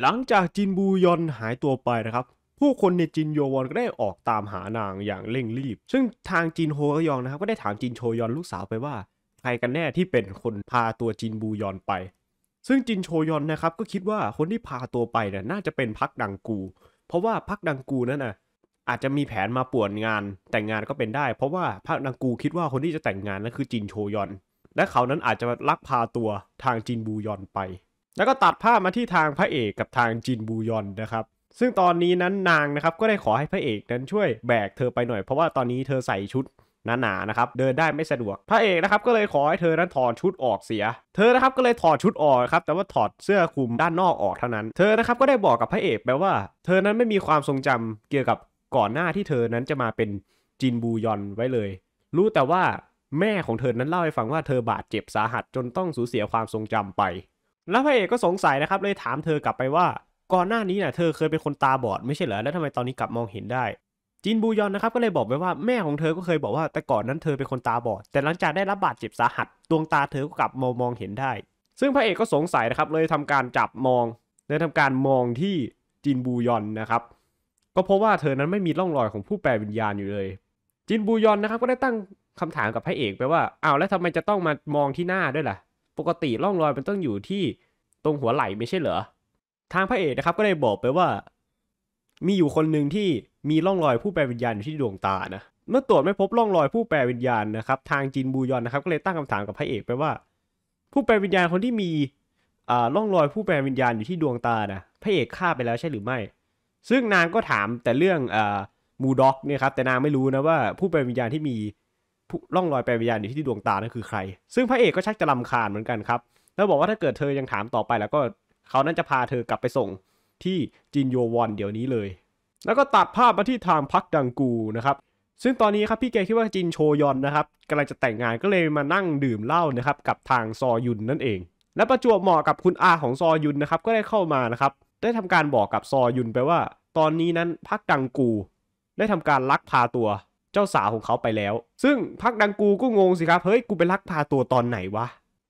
หลังจากจินบูยอนหายตัวไปนะครับ ผู้คนในจินโยวอนก็ได้ออกตามหานางอย่างเร่งรีบ ซึ่งทางจินโฮยองนะครับ ก็ได้ถามจินโชยอนลูกสาวไปว่าใครกันแน่ที่เป็นคนพาตัวจินบูยอนไป ซึ่งจินโชยอนนะครับก็คิดว่าคนที่พาตัวไปเนี่ยน่าจะเป็นพักดังกู เพราะว่าพักดังกูนั่นน่ะอาจจะมีแผนมาป่วนงานแต่งงานก็เป็นได้ เพราะว่าพักดังกูคิดว่าคนที่จะแต่งงานนั่นคือจินโชยอน และเขานั้นอาจจะลักพาตัวทางจินบูยอนไปแล้วก็ตัดภาพมาที่ทางพระเอกกับทางจินบูยอนนะครับ ซึ่งตอนนี้นั้นนางนะครับก็ได้ขอให้พระเอกนั้นช่วยแบกเธอไปหน่อย เพราะว่าตอนนี้เธอใส่ชุดหนาๆนนะครับเดินได้ไม่สะดวกพระเอกนะครับก็เลยขอให้เธอนั้นถอดชุดออกเสีย เธอนะครับก็เลยถอดชุดออกครับแต่ว่าถอดเสื้อคลุมด้านนอกออกเท่านั้นเธอนะครับก็ได้บอกกับพระเอกแปลว่าเธอนั้นไม่มีความทรงจำ เกี่ยวกับก่อนหน้าที่เธอนั้นจะมาเป็นจินบูยอนไว้เลย รู้แต่ว่าแม่ของเธอนั้นเล่าให้ฟังว่าเธอบาดเจ็บสาหัสจนต้องสูญเสียความทรงจำไปแล้วพระเอกก็สงสัยนะครับเลยถามเธอกลับไปว่า ก่อนหน้านี้นะ่ะเธอเคยเป็นคนตาบอดไม่ใช่เหรอแล้วทำไมตอนนี้กลับมองเห็นได้ จินบูยอนนะครับ ก็เลยบอกไปว่าแม่ของเธอก็เคยบอกว่าแต่ก่อนนั้นเธอเป็นคนตาบอดแต่หลังจากได้รับบาดเจ็บสาหัสดวงตาเธอก็กลับมองมองเห็นได้ ซึ่งพระเอกก็สงสัยนะครับเลยทำการจับมองเลยทำการมองที่จินบูยอนนะครับ ก็พบว่าเธอนั้นไม่มีร่องรอยของผู้แปลวิญญาณอยู่เลย จินบูยอนนะครับ ก็ได้ตั้งคำถามกับพระเอกไปว่าอ้าวแล้วทำไมจะต้องมามองที่หน้าด้วยล่ะปกติร่องรอยมันต้องอยู่ที่ตรงหัวไหล่ไม่ใช่เหรอทางพระเอกนะครับก็เลยบอกไปว่า มีอยู่คนหนึ่งที่มีร่องรอยผู้แปลวิญญาณอยู่ที่ดวงตานะเมื่อตรวจไม่พบร่องรอยผู้แปลวิญญาณนะครับทางจินบูยอนนะครับก็เลยตั้งคำถามกับพระเอก ไปว่า ผู้แปลวิญญาณคนที่มีร่องรอยผู้แปลวิญญาณอยู่ที่ดวงตานะพระเอกฆ่าไปแล้วใช่หรือไม่ ซึ่งนางก็ถามแต่เรื่องอมูด็อกเนี่ยครับแต่นางไม่รู้นะว่าผู้แปลวิญญาณที่มีร่องรอยแปลวิญญาณอยู่ที่ดวงตานั่นคือใคร ซึ่งพระเอกก็ชักจะลำคาญเหมือนกันครับ แล้วบอกว่าถ้าเกิดเธอยังถามต่อไป แล้วก็เขานั้นจะพาเธอกลับไปส่งที่จินโยวอนเดี๋ยวนี้เลย แล้วก็ตัดภาพมาที่ทางพักดังกูนะครับ ซึ่งตอนนี้ครับพี่แกคิดว่าจินโชยอนนะครับกำลังจะแต่งงานก็เลยมานั่งดื่มเหล้านะครับกับทางซอยุนนั่นเอง และประจวบเหมาะกับคุณอาของซอยุนนะครับก็ได้เข้ามานะครับ ได้ทำการบอกกับซอยุนไปว่า ตอนนี้นั้นพักดังกู ได้ทำการลักพาตัวเจ้าสาวของเขาไปแล้ว ซึ่งพักดังกูก็งงสิครับ เฮ้ย กูไปลักพาตัวตอนไหนวะ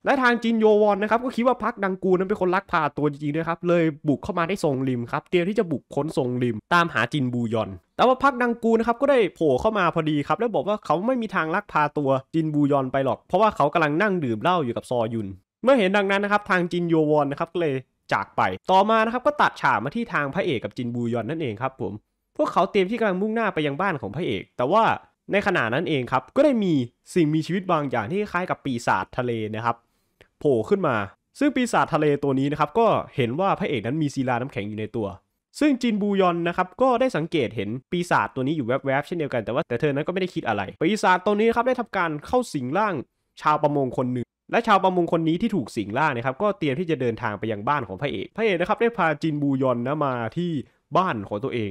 และทางจินโยวอนนะครับก็คิดว่าพักดังกูนั้นเป็นคนลักพาตัวจริงๆด้วยครับ เลยบุกเข้ามาได้ทรงริมครับ เตรียมที่จะบุกค้นทรงริม ตามหาจินบูยอน แต่ว่าพักดังกูนะครับก็ได้โผล่เข้ามาพอดีครับ แล้วบอกว่าเขาไม่มีทางลักพาตัวจินบูยอนไปหรอก เพราะว่าเขากำลังนั่งดื่มเหล้าอยู่กับซอยุน เมื่อเห็นดังนั้นนะครับทางจินโยวอนนะครับก็เลยจากไป ต่อมานะครับก็ตัดฉากมาที่ทางพระเอกกับจินบูยอนนั่นเองครับผมพวกเขาเตรียมที่กำลังมุ่งหน้าไปยังบ้านของพระเอก แต่ว่าในขณะนั้นเองครับก็ได้มีสิ่งมีชีวิตบางอย่างที่คล้ายกับปีศาจทะเลนะครับ โผล่ขึ้นมา ซึ่งปีศาจทะเลตัวนี้นะครับก็เห็นว่าพระเอกนั้นมีศิลาน้ำแข็งอยู่ในตัว ซึ่งจินบูยอนนะครับก็ได้สังเกตเห็นปีศาจตัวนี้อยู่แวบๆเช่นเดียวกัน แต่ว่าแต่เธอนั้นก็ไม่ได้คิดอะไร ปีศาจตัวนี้นครับได้ทำการเข้าสิงร่างชาวประมงคนหนึ่ง และชาวประมงคนนี้ที่ถูกสิงร่างนะครับ ก็เตรียมที่จะเดินทางไปยังบ้านของพระเอก พระเอกนะครับได้พาจินบูยอนนะมาที่บ้านของตัวเอง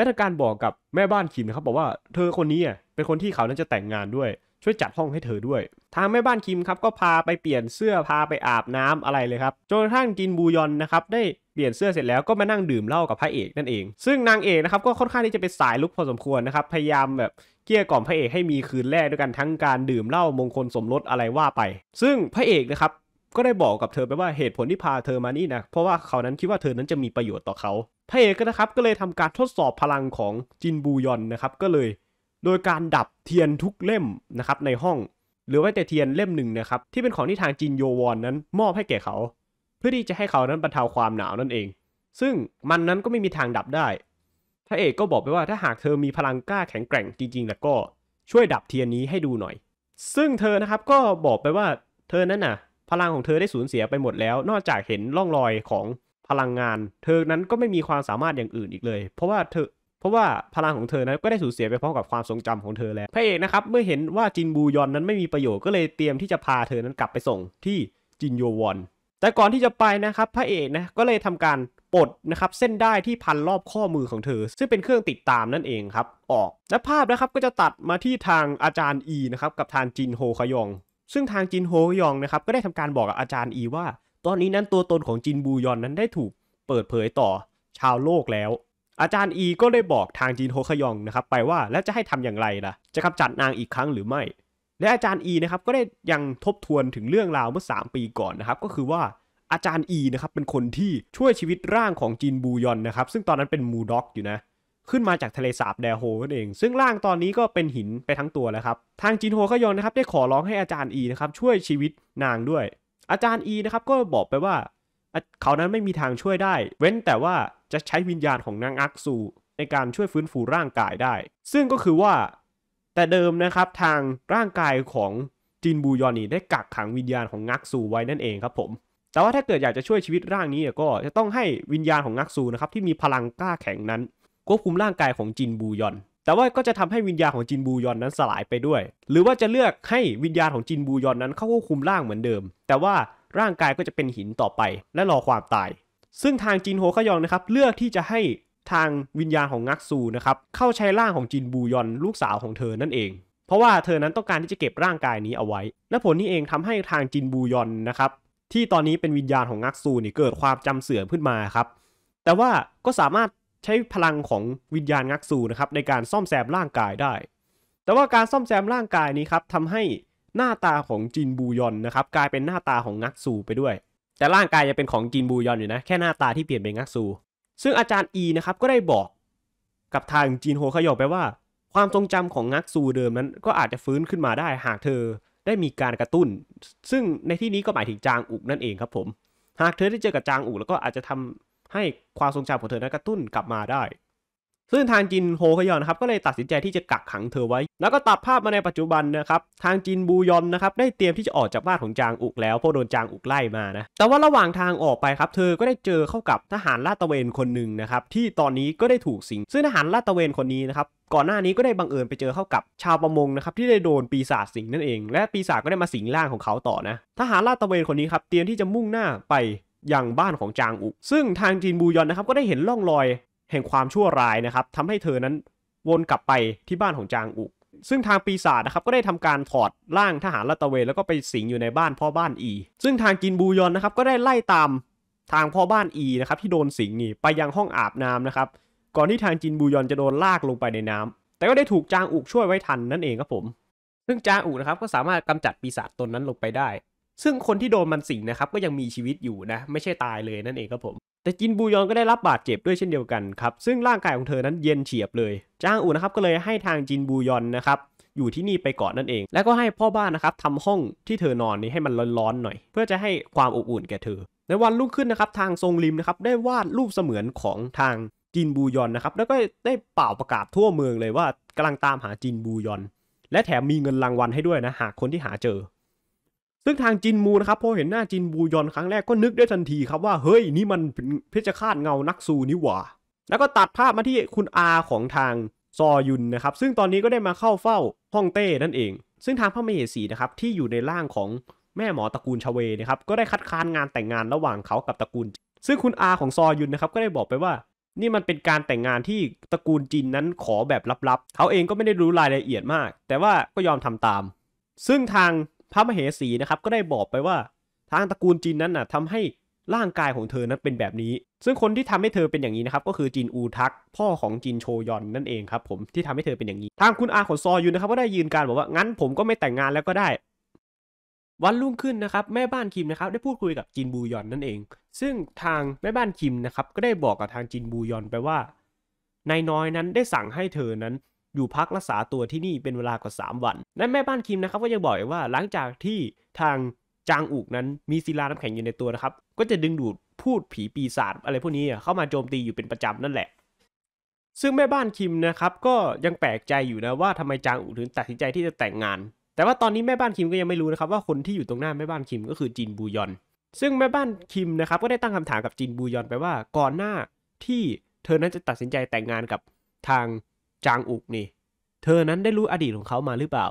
และทางการบอกกับแม่บ้านคิมนะครับบอกว่าเธอคนนี้เป็นคนที่เขานั้นจะแต่งงานด้วย ช่วยจัดห้องให้เธอด้วย ทางแม่บ้านคิมครับก็พาไปเปลี่ยนเสื้อ พาไปอาบน้ำอะไรเลยครับจนกระทั่งกินบูยอนนะครับได้เปลี่ยนเสื้อเสร็จแล้ว ก็มานั่งดื่มเหล้ากับพระเอกนั่นเอง ซึ่งนางเอกนะครับก็ค่อนข้างที่จะเป็นสายลุกพอสมควรนะครับพยายามแบบเกลี้ยกล่อมพระเอกให้มีคืนแรกด้วยกันทั้งการดื่มเหล้ามงคลสมรสอะไรว่าไป ซึ่งพระเอกนะครับก็ได้บอกกับเธอไปว่าเหตุผลที่พาเธอมานี่นะเพราะว่าเขานั้นคิดว่าเธอนั้นจะมีประโยชน์ต่อเขาพระเอกนะครับก็เลยทำการทดสอบพลังของจินบูยอนนะครับก็เลยโดยการดับเทียนทุกเล่มนะครับในห้อง หรือว่าแต่เทียนเล่มหนึ่งนะครับ ที่เป็นของที่ทางจินโยวอนนั้น มอบให้แก่เขา เพื่อที่จะให้เขานั้นบรรเทาความหนาวนั่นเอง ซึ่งมันนั้นก็ไม่มีทางดับได้พระเอกก็บอกไปว่าถ้าหากเธอมีพลังกล้าแข็งแกร่งจริงๆแล้วก็ช่วยดับเทียนนี้ให้ดูหน่อย ซึ่งเธอนะครับก็บอกไปว่าเธอนั้นน่ะพลังของเธอได้สูญเสียไปหมดแล้วนอกจากเห็นร่องรอยของพลังงานเธอนั้นก็ไม่มีความสามารถอย่างอื่นอีกเลย เพราะว่าเธอเพราะว่าพลังของเธอนั้นก็ได้สูญเสียไปพร้อมกับความทรงจำของเธอแล้วพระเอกนะครับเมื่อเห็นว่าจินบูยอนนั้นไม่มีประโยชน์ก็เลยเตรียมที่จะพาเธอนั้นกลับไปส่งที่จินโยวอนแต่ก่อนที่จะไปนะครับ พระเอกนะก็เลยทำการปลดนะครับเส้นได้ที่พันรอบข้อมือของเธอ ซึ่งเป็นเครื่องติดตามนั่นเองครับออกและภาพนะครับก็จะตัดมาที่ทางอาจารย์อีนะครับกับทางจินโฮคยองซึ่งทางจินโฮคยองนะครับก็ได้ทำการบอกกับอาจารย์อีว่าตอนนี้นั้นตัวตนของจินบูยอนนั้นได้ถูกเปิดเผยต่อชาวโลกแล้ว อาจารย์อีก็ได้บอกทางจีนโฮคยองนะครับไปว่าแล้วจะให้ทำอย่างไรล่ะจะกำจัดนางอีกครั้งหรือไม่ และอาจารย์อีนะครับก็ได้ยังทบทวนถึงเรื่องราวเมื่อ 3 ปีก่อนนะครับก็คือว่าอาจารย์อีนะครับเป็นคนที่ช่วยชีวิตร่างของจินบูยอนนะครับซึ่งตอนนั้นเป็นมูด็อกอยู่นะขึ้นมาจากทะเลสาบแดโฮนั่นเองซึ่งร่างตอนนี้ก็เป็นหินไปทั้งตัวแล้วครับทางจินโฮคยอนนะครับได้ขอร้องให้อาจารย์อีนะครับช่วยชีวิตนางด้วยอาจารย์ อีนะครับก็บอกไปว่า เขานั้นไม่มีทางช่วยได้ เว้นแต่ว่าจะใช้วิญญาณของนางอักซูในการช่วยฟื้นฟูร่างกายได้ ซึ่งก็คือว่าแต่เดิมนะครับทางร่างกายของจินบูยอนี่ได้กักขังวิญญาณของงักซูไว้นั่นเองครับผมแต่ว่าถ้าเกิดอยากจะช่วยชีวิตร่างนี้ก็จะต้องให้วิญญาณของงักซูนะครับที่มีพลังกล้าแข็งนั้นควบคุมร่างกายของจินบูยอนแต่ว่าก็จะทำให้วิญญาณของจินบูยอนนั้นสลายไปด้วย หรือว่าจะเลือกให้วิญญาณของจินบูยอนนั้นเข้าควบคุมร่างเหมือนเดิม แต่ว่าร่างกายก็จะเป็นหินต่อไป และรอความตาย ซึ่งทางจินโฮขยองนะครับเลือกที่จะให้ทางวิญญาณของงักซูนะครับเข้าใช้ร่างของจินบูยอนลูกสาวของเธอนั่นเอง เพราะว่าเธอนั้นต้องการที่จะเก็บร่างกายนี้เอาไว้ และผลนี้เองทำให้ทางจินบูยอนนะครับที่ตอนนี้เป็นวิญญาณของงักซูนี่เกิดความจำเสื่อมขึ้นมาครับ แต่ว่าก็สามารถใช้พลังของวิญญาณงักซูนะครับ ในการซ่อมแซมร่างกายได้ แต่ว่าการซ่อมแซมร่างกายนี้ครับทำให้หน้าตาของจินบูยอนนะครับกลายเป็นหน้าตาของงักซูไปด้วย แต่ร่างกายยังเป็นของจินบูยอนอยู่นะ แค่หน้าตาที่เปลี่ยนเป็นงักซู ซึ่งอาจารย์อีนะครับก็ได้บอกกับทางจินโฮขยอไปว่า ความทรงจำของงักซูเดิมนั้นก็อาจจะฟื้นขึ้นมาได้ หากเธอได้มีการกระตุ้น ซึ่งในที่นี้ก็หมายถึงจางอุกนั่นเองครับผม หากเธอได้เจอกับจางอุกแล้วก็อาจจะทำให้ความทรงจำของเธอนั้นกระตุ้นกลับมาได้ ซึ่งทางจินโฮคยอนนะครับก็เลยตัดสินใจที่จะกักขังเธอไว้ แล้วก็ตัดภาพมาในปัจจุบันนะครับ ทางจินบูยอนนะครับ ได้เตรียมที่จะออกจากบ้านของจางอุกแล้วเพราะโดนจางอุกไล่มานะ แต่ว่าระหว่างทางออกไปครับ เธอก็ได้เจอเข้ากับทหารลาดตระเวนคนหนึ่งนะครับ ที่ตอนนี้ก็ได้ถูกสิง ซึ่งทหารลาดตระเวนคนนี้นะครับก่อนหน้านี้ก็ได้บังเอิญไปเจอเข้ากับชาวประมงนะครับที่ได้โดนปีศาจสิงนั่นเอง และปีศาจก็ได้มาสิงร่างของเขาต่อนะ ทหารลาดตระเวนคนนี้ครับเตรียมที่จะมุ่งหน้าไปยังบ้านของจางอุ ซึ่งทางจีนบูยอนนะครับก็ได้เห็นร่องรอยแห่งความชั่วร้ายนะครับทำให้เธอนั้นวนกลับไปที่บ้านของจางอุ ซึ่งทางปีศาจนะครับก็ได้ทำการถอดร่างทหารละตะเวนแล้วก็ไปสิงอยู่ในบ้านพ่อบ้านอี ซึ่งทางจินบูยอนนะครับก็ได้ไล่ตามทางพ่อบ้านอีนะครับที่โดนสิงนี่ไปยังห้องอาบน้ำนะครับ ก่อนที่ทางจินบูยอนจะโดนลากลงไปในน้ำ แต่ก็ได้ถูกจางอุกช่วยไว้ทันนั่นเองครับผม ซึ่งจางอุกนะครับก็สามารถกำจัดปีศาจตนนั้นลงไปได้ซึ่งคนที่โดนมันสิงนะครับก็ยังมีชีวิตอยู่นะไม่ใช่ตายเลยนั่นเองครับผมแต่จินบูยองก็ได้รับบาดเจ็บด้วยเช่นเดียวกันครับซึ่งร่างกายของเธอนั้นเย็นเฉียบเลยจ้างอูนะครับก็เลยให้ทางจินบูยอนนะครับอยู่ที่นี่ไปก่อนนั่นเอง แล้วก็ให้พ่อบ้านนะครับทำห้องที่เธอนอนนี้ให้มันร้อนๆหน่อย เพื่อจะให้ความอบอุ่นแก่เธอในวันรุ่งขึ้นนะครับทางทรงริมนะครับได้วาดรูปเสมือนของทางจินบูยอนนะครับแล้วก็ได้เป่าประกาศทั่วเมืองเลยว่ากำลังตามหาจินบูยอนและแถมมีเงินรางวัลให้ด้วยนะหากคนที่หาเจอซึ่งทาง จินมูนะครับพอเห็นหน้าจินบูยอนครั้งแรกก็นึกได้ทันทีครับว่าเฮ้ยนี่มันเพชฌฆาตเงานักสูนี่ว่าแล้วก็ตัดภาพมาที่คุณอาของทางซอยุนนะครับซึ่งตอนนี้ก็ได้มาเข้าเฝ้าฮ่องเต้นั่นเอง ซึ่งทางพระมเหสีนะครับที่อยู่ในร่างของแม่หมอตระกูลชเวนะครับก็ได้คัดค้านงานแต่งงานระหว่างเขากับตระกูลซึ่งคุณอาของซอยุนนะครับก็ได้บอกไปว่า นี่มันเป็นการแต่งงานที่ตระกูลจินนั้นขอแบบลับๆ เขาเองก็ไม่ได้รู้รายละเอียดมาก แต่ว่าก็ยอมทำตาม ซึ่งทางพระมเหสีนะครับ ก็ได้บอกไปว่าทางตระกูลจีนนั้นน่ะทำให้ร่างกายของเธอนั้นเป็นแบบนี้ ซึ่งคนที่ทำให้เธอเป็นอย่างนี้นะครับ ก็คือจีนอูทัก พ่อของจีนโชยอนนั่นเองครับ ผมที่ทำให้เธอเป็นอย่างนี้ ทางคุณอาของซอยูนะครับ ก็ได้ยืนการบอกว่างั้นผมก็ไม่แต่งงานแล้วก็ได้ วันรุ่งขึ้นนะครับแม่บ้านคิมนะครับ ได้พูดคุยกับจินบูยอนนั่นเอง ซึ่งทางแม่บ้านคิมนะครับก็ได้บอกกับทางจินบูยอนไปว่านายน้อยนั้นได้สั่งให้เธอนั้นอยู่พักรักษาตัวที่นี่เป็นเวลากว่า 3 วัน นั้นแม่บ้านคิมนะครับก็ยังบอกอีกว่าหลังจากที่ทางจางอุกนั้นมีศิลาน้ำแข็งอยู่ในตัวนะครับก็จะดึงดูดพูดผีปีศาจอะไรพวกนี้เข้ามาโจมตีอยู่เป็นประจำนั่นแหละ ซึ่งแม่บ้านคิมนะครับก็ยังแปลกใจอยู่นะว่าทำไมจางอุกถึงตัดสินใจที่จะแต่งงาน แต่ว่าตอนนี้แม่บ้านคิมก็ยังไม่รู้นะครับว่าคนที่อยู่ตรงหน้าแม่บ้านคิม ก็คือจินบูยอน ซึ่งแม่บ้านคิมนะครับก็ได้ตั้งคำถามกับจินบูยอนไปว่าก่อนหน้าที่เธอนั้นจะตัดสินใจแต่งงานกับทางจางอุกนี่เธอนั้นได้รู้อดีตของเขามาหรือเปล่า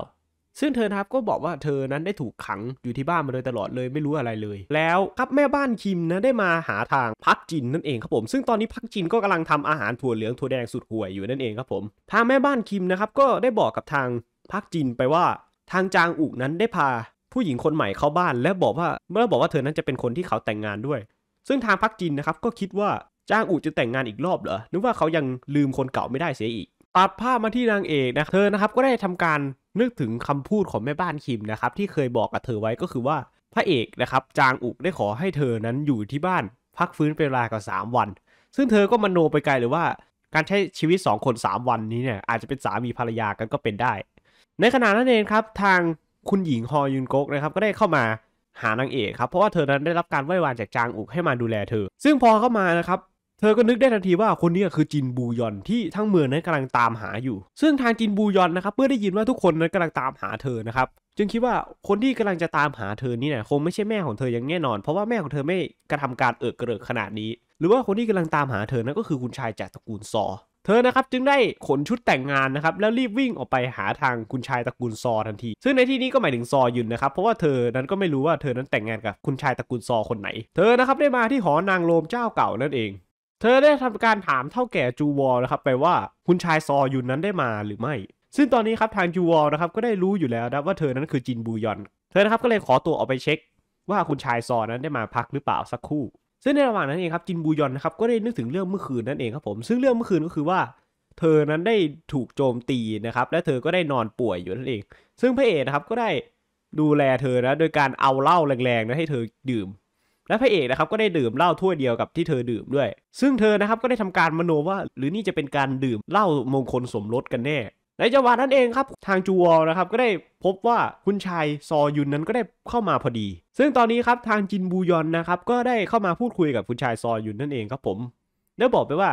ซึ่งเธอครับก็บอกว่าเธอนั้นได้ถูกขังอยู่ที่บ้านมาโดยตลอดเลยไม่รู้อะไรเลย แล้วครับแม่บ้านคิมนะได้มาหาทางพักจินนั่นเองครับผม ซึ่งตอนนี้พักจินก็กำลังทำอาหารถั่วเหลืองถั่วแดงสุดห่วยอยู่นั่นเองครับผม ทางแม่บ้านคิมนะครับก็ได้บอกกับทางพักจินไปว่า ทางจางอุกนั้นได้พา ผู้หญิงคนใหม่เข้าบ้าน และบอกว่าเมื่อบอกว่าเธอนั้นจะเป็นคนที่เขาแต่งงานด้วย ซึ่งทางพักจินนะครับก็คิดว่าจางอกจะแต่งงานอีกรอบเหรอนึกว่าเขายังลืมคนเก่าไม่ได้เสียอีกตัดภาพมาที่นางเอกนะเธอนะครับก็ได้ทำการนึกถึงคำพูดของแม่บ้านคิมนะครับ ที่เคยบอกกับเธอไว้ก็คือว่าพระเอกนะครับ จางอุกได้ขอให้เธอนั้นอยู่ที่บ้าน พักฟื้นเป็นเวลากว่าสามวัน ซึ่งเธอก็มโนไปไกลหรือว่า การใช้ชีวิต 2 คน 3 วันนี้เนี่ยอาจจะเป็นสามีภรรยากันก็เป็นได้ ในขณะนั้นเองครับ ทางคุณหญิงฮอยุนโกกนะครับก็ได้เข้ามาหานางเอกครับเพราะว่าเธอนั้นได้รับการไว้วานจากจางอุกให้มาดูแลเธอ ซึ่งพอเข้ามานะครับเธอก็นึกได้ทันทีว่าคนนี้คือจินบูยอนที่ทั้งเมืองนั้นกำลังตามหาอยู่ ซึ่งทางจินบูยอนนะครับเมื่อได้ยินว่าทุกคนนั้นกำลังตามหาเธอนะครับ จึงคิดว่าคนที่กำลังจะตามหาเธอนี่นะคงไม่ใช่แม่ของเธออย่างแน่นอน เพราะว่าแม่ของเธอไม่กระทำการเอิกเกริกขนาดนี้ หรือว่าคนที่กำลังตามหาเธอนั้นก็คือคุณชายจากตระกูลซอ เธอนะครับจึงได้ขนชุดแต่งงานนะครับแล้วรีบวิ่งออกไปหาทางคุณชายตระกูลซอทันที ซึ่งในที่นี้ก็หมายถึงซอยุนนะครับ เพราะว่าเธอนั้นก็ไม่รู้ว่าเธอนั้นแต่งงานกับคุณชายตระกูลซอคนไหน เธอนะครับได้มาที่หอนางโรมเจ้าเก่านั่นเองเธอได้ทำการถามเท่าแก่จูวอลนะครับไปว่า คุณชายซอยุนนั้นได้มาหรือไม่ซึ่งตอนนี้ครับทางจูวอลนะครับก็ได้รู้อยู่แล้วนะว่าเธอนั้นคือจินบูยอนเธอนะครับก็เลยขอตัวออกไปเช็ค ว่าคุณชายซอนั้นได้มาพักหรือเปล่าสักครู่ ซึ่งในระหว่างนั้นเองครับจินบูยอนนะครับก็ได้นึกถึงเรื่องเมื่อคืนนั่นเองครับผมซึ่งเรื่องเมื่อคืนก็คือว่า เธอนั้นได้ถูกโจมตีนะครับและเธอก็ได้นอนป่วยอยู่นั่นเอง ซึ่งพระเอกนะครับก็ได้ดูแลเธอนะโดยการเอาเหล้าแรงๆนะให้เธอดื่มและพระเอกนะครับก็ได้ดื่มเหล้าถ้วยเดียวกับที่เธอดื่มด้วย ซึ่งเธอนะครับก็ได้ทำการมโนว่า หรือนี่จะเป็นการดื่มเหล้ามงคลสมรสกันแน่ ในจังหวะนั้นเองครับทางจูวอลนะครับก็ได้พบว่าคุณชายซอยุนนั้นก็ได้เข้ามาพอดี ซึ่งตอนนี้ครับทางจินบูยอนนะครับก็ได้เข้ามาพูดคุยกับคุณชายซอยุนนั่นเองครับผมได้บอกไปว่า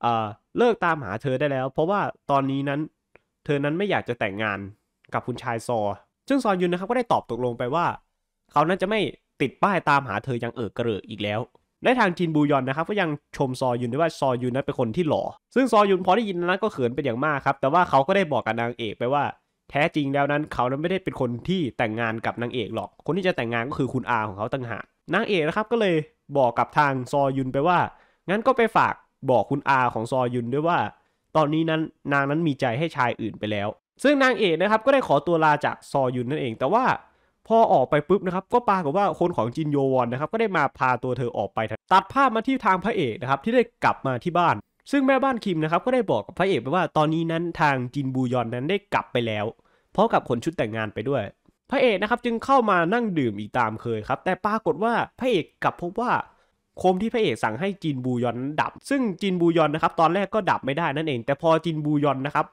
เอ่อเลิกตามหาเธอได้แล้ว เพราะว่าตอนนี้นั้น เธอนั้นไม่อยากจะแต่งงานกับคุณชายซอ ซึ่งซอยุนนะครับก็ได้ตอบตกลงไปว่า เขานั้นจะไม่ติดป้ายตามหาเธอยังเออกระเรออีกแล้วในทางจีนบูยอนนะครับ ก็ยังชมซอยุนด้วยว่าซอยุนนั้นเป็นคนที่หล่อ ซึ่งซอยุนพอได้ยินนั้นก็เขินเป็นอย่างมากครับ แต่ว่าเขาก็ได้บอกกับนางเอกไปว่า แท้จริงแล้วนั้น เขานั้นไม่ได้เป็นคนที่แต่งงานกับนางเอกหรอก คนที่จะแต่งงานก็คือคุณอาของเขาต่างหากนางเอกนะครับก็เลยบอกกับทางซอยุนไปว่า งั้นก็ไปฝากบอกคุณอาของซอยุนด้วยว่า ตอนนี้นั้นนางนั้นมีใจให้ชายอื่นไปแล้ว ซึ่งนางเอกนะครับก็ได้ขอตัวลาจากซอยุนนั่นเอง แต่ว่าพอออกไปปุ๊บนะครับก็ปรากฏว่าคนของจินโยวอนนะครับก็ได้มาพาตัวเธอออกไป ตัดภาพมาที่ทางพระเอกนะครับที่ได้กลับมาที่บ้าน ซึ่งแม่บ้านคิมนะครับก็ได้บอกกับพระเอกไปว่าตอนนี้นั้นทางจินบูยอนนั้นได้กลับไปแล้วพร้อมกับขนชุดแต่งงานไปด้วย พระเอกนะครับจึงเข้ามานั่งดื่มอีกตามเคยครับแต่ปรากฏว่าพระเอกกลับพบว่าโคมที่พระเอกสั่งให้จินบูยอนดับ ซึ่งจินบูยอนนะครับตอนแรกก็ดับไม่ได้นั่นเอง แต่พอจินบูยอนนะครับ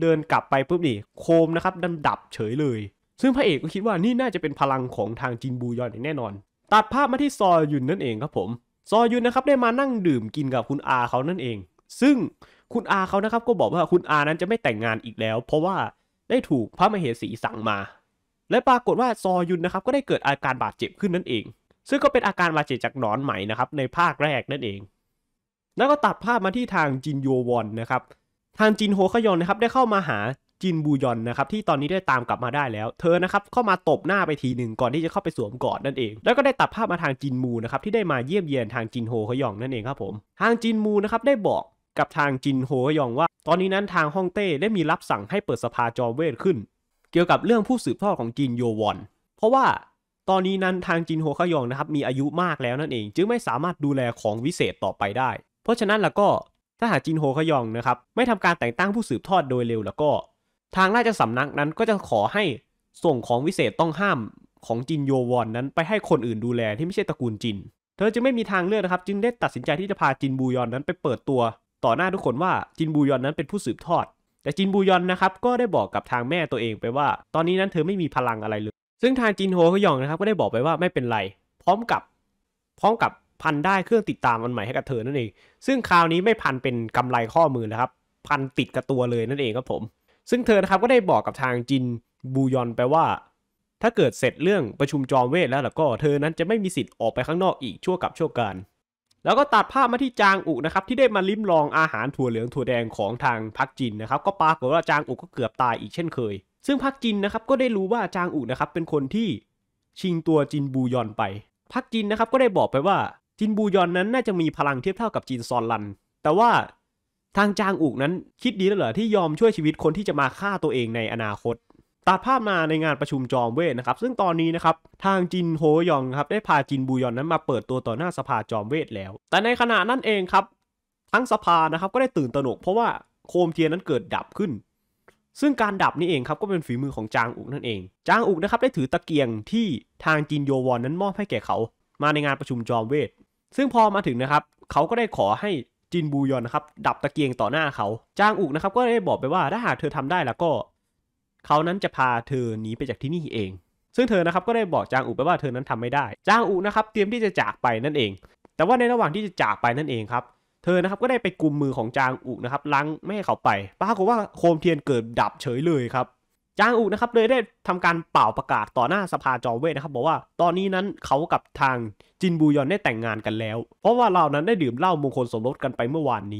เดินกลับไปปุ๊บนี่โคมนะครับดันดับเฉยเลยซึ่งพระเอกก็คิดว่านี่น่าจะเป็นพลังของทางจินบูยอนอย่างแน่นอน ตัดภาพมาที่ซอยุนนั่นเองครับผมซอยุนนะครับได้มานั่งดื่มกินกับคุณอาเขานั่นเอง ซึ่งคุณอาเขานะครับก็บอกว่าคุณอานั้นจะไม่แต่งงานอีกแล้ว เพราะว่าได้ถูกพระมเหสีสั่งมา และปรากฏว่าซอยุนนะครับก็ได้เกิดอาการบาดเจ็บขึ้นนั่นเอง ซึ่งก็เป็นอาการบาดเจ็บจากหนอนไหมนะครับในภาคแรกนั่นเอง แล้วก็ตัดภาพมาที่ทางจินโยวอนนะครับทางจินโฮคยอนนะครับได้เข้ามาหาจินบูยอนนะครับที่ตอนนี้ได้ตามกลับมาได้แล้ว เธอนะครับเข้ามาตบหน้าไปทีหนึ่งก่อนที่จะเข้าไปสวมกอดนั่นเอง แล้วก็ได้ตัดภาพมาทางจินมูนะครับที่ได้มาเยี่ยมเยียนทางจินโฮขยองนั่นเองครับผมทางจินมูนะครับได้บอกกับทางจินโฮขยองว่า ตอนนี้นั้นทางฮ่องเต้ได้มีรับสั่งให้เปิดสภาจอมเวทขึ้น เกี่ยวกับเรื่องผู้สืบทอดของจินโยวอนเพราะว่าตอนนี้นั้นทางจินโฮขยองนะครับมีอายุมากแล้วนั่นเอง จึงไม่สามารถดูแลของวิเศษต่อไปได้ เพราะฉะนั้นแล้วก็ถ้าหากจินโฮขยองนะครับไม่ทำการแต่งตั้งผู้สืบทอดโดยเร็วแล้วก็ทางราชสำนักนั้นก็จะขอให้ส่งของวิเศษต้องห้ามของจินโยวอนนั้น ไปให้คนอื่นดูแลที่ไม่ใช่ตระกูลจิน เธอจึงไม่มีทางเลือกนะครับจึงได้ตัดสินใจที่จะพาจินบูยอนนั้นไปเปิดตัว ต่อหน้าทุกคนว่าจินบูยอนนั้นเป็นผู้สืบทอด แต่จินบูยอนนะครับก็ได้บอกกับทางแม่ตัวเองไปว่า ตอนนี้นั้นเธอไม่มีพลังอะไรเลย ซึ่งทางจินโฮก็ยองนะครับ ก็ได้บอกไปว่าไม่เป็นไร พร้อมกับ พร้อมกับพันได้เครื่องติดตามอันใหม่ให้กับเธอนั่นเอง ซึ่งคราวนี้ไม่พันเป็นกำไรข้อมือนะครับพันติดกับตัวเลยนั่นเองครับผมซึ่งเธอนะครับก็ได้บอกกับทางจินบูยอนไปว่า ถ้าเกิดเสร็จเรื่องประชุมจอมเวทแล้วล่ะก็เธอนั้นจะไม่มีสิทธิ์ออกไปข้างนอกอีกชั่วกับชั่วการแล้วก็ตัดภาพมาที่จางอุกนะครับที่ได้มาลิ้มลองอาหารถั่วเหลืองถั่วแดงของทางพักจินนะครับ ก็ปรากฏว่าจางอุกก็เกือบตายอีกเช่นเคย ซึ่งพักจินนะครับก็ได้รู้ว่าจางอุกนะครับเป็นคนที่ชิงตัวจินบูยอนไปพักจินนะครับก็ได้บอกไปว่าจินบูยอนนั้นน่าจะมีพลังเทียบเท่ากับจินซอนลัน แต่ว่าทางจางอุกนั้นคิดดีแล้วเหรอที่ยอมช่วยชีวิตคนที่จะมาฆ่าตัวเองในอนาคต ตัดภาพมาในงานประชุมจอมเวทนะครับซึ่งตอนนี้นะครับทางจินโฮยองครับได้พาจินบูยอนนั้นมาเปิดตัวต่อหน้าสภาจอมเวทแล้ว แต่ในขณะนั้นเองครับทั้งสภานะครับก็ได้ตื่นตระหนกเพราะว่าโคมเทียนนั้นเกิดดับขึ้น ซึ่งการดับนี่เองครับก็เป็นฝีมือของจางอุกนั่นเอง จางอุกนะครับได้ถือตะเกียงที่ทางจินโยวอนนั้นมอบให้แก่เขามาในงานประชุมจอมเวทซึ่งพอมาถึงนะครับเขาก็ได้ขอให้จินบูยอนนะครับดับตะเกียงต่อหน้าเขาจางอุกนะครับก็ได้บอกไปว่าถ้าหากเธอทำได้แล้วก็ เขานั้นจะพาเธอหนีไปจากที่นี่เอง ซึ่งเธอนะครับก็ได้บอกจาง อุไปว่าเธอนั้นทำไม่ได้จาง อุนะครับเตรียมที่จะจากไปนั่นเอง แต่ว่าในระหว่างที่จะจากไปนั่นเองครับ เธอนะครับก็ได้ไปกุมมือของจาง อุนะครับล้างไม่ให้เขาไปปรากฏว่าโคมเทียนเกิดดับเฉยเลยครับจางอูนะครับเลยได้ทำการเป่าประกาศต่อหน้าสภาจอเวทนะครับบอกว่าตอนนี้นั้นเขากับทางจินบูยอนได้แต่งงานกันแล้ว เพราะว่าเรานั้นได้ดื่มเหล้ามงคลสมรสกันไปเมื่อวานนี้